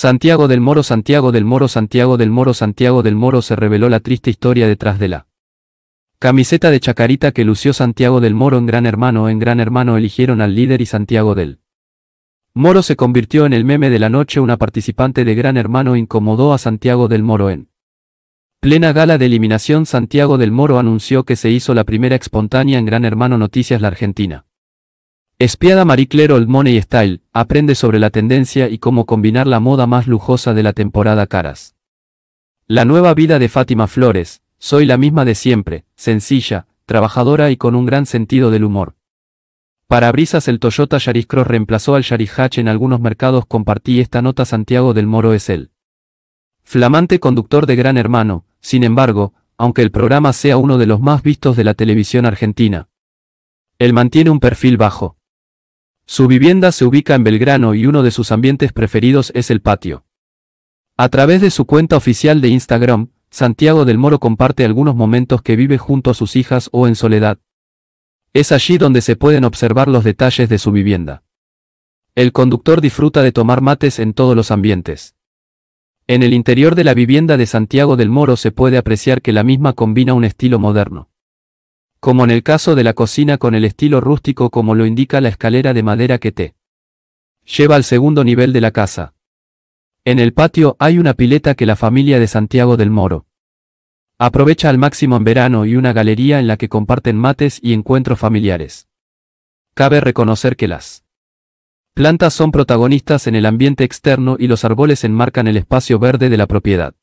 Santiago del Moro Santiago del Moro Santiago del Moro Santiago del Moro se reveló la triste historia detrás de la camiseta de chacarita que lució Santiago del Moro en Gran Hermano en Gran Hermano eligieron al líder y Santiago del Moro se convirtió en el meme de la noche una participante de Gran Hermano incomodó a Santiago del Moro en plena gala de eliminación Santiago del Moro anunció que se hizo la primera espontánea en Gran Hermano Noticias La Argentina Espiada Marie Claire Old Money Style, aprende sobre la tendencia y cómo combinar la moda más lujosa de la temporada caras. La nueva vida de Fátima Flores, soy la misma de siempre, sencilla, trabajadora y con un gran sentido del humor. Para brisas el Toyota Yaris Cross reemplazó al Yaris Hatch en algunos mercados compartí esta nota Santiago del Moro es el flamante conductor de Gran Hermano, sin embargo, aunque el programa sea uno de los más vistos de la televisión argentina. Él mantiene un perfil bajo. Su vivienda se ubica en Belgrano y uno de sus ambientes preferidos es el patio. A través de su cuenta oficial de Instagram, Santiago del Moro comparte algunos momentos que vive junto a sus hijas o en soledad. Es allí donde se pueden observar los detalles de su vivienda. El conductor disfruta de tomar mates en todos los ambientes. En el interior de la vivienda de Santiago del Moro se puede apreciar que la misma combina un estilo moderno como en el caso de la cocina con el estilo rústico como lo indica la escalera de madera que te lleva al segundo nivel de la casa. En el patio hay una pileta que la familia de Santiago del Moro aprovecha al máximo en verano y una galería en la que comparten mates y encuentros familiares. Cabe reconocer que las plantas son protagonistas en el ambiente externo y los árboles enmarcan el espacio verde de la propiedad.